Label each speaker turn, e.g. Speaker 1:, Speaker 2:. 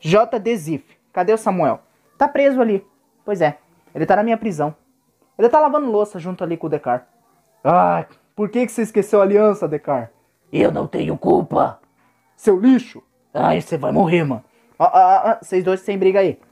Speaker 1: J.D. Ziff. Cadê o Samuel? Tá preso ali. Pois é, ele tá na minha prisão. Ele tá lavando louça junto ali com o Decar. Ah, por que, que você esqueceu a aliança, Decar? Eu não tenho culpa. Seu lixo! Ai, você vai morrer,
Speaker 2: mano. Ah, ah, ah, vocês dois sem briga aí.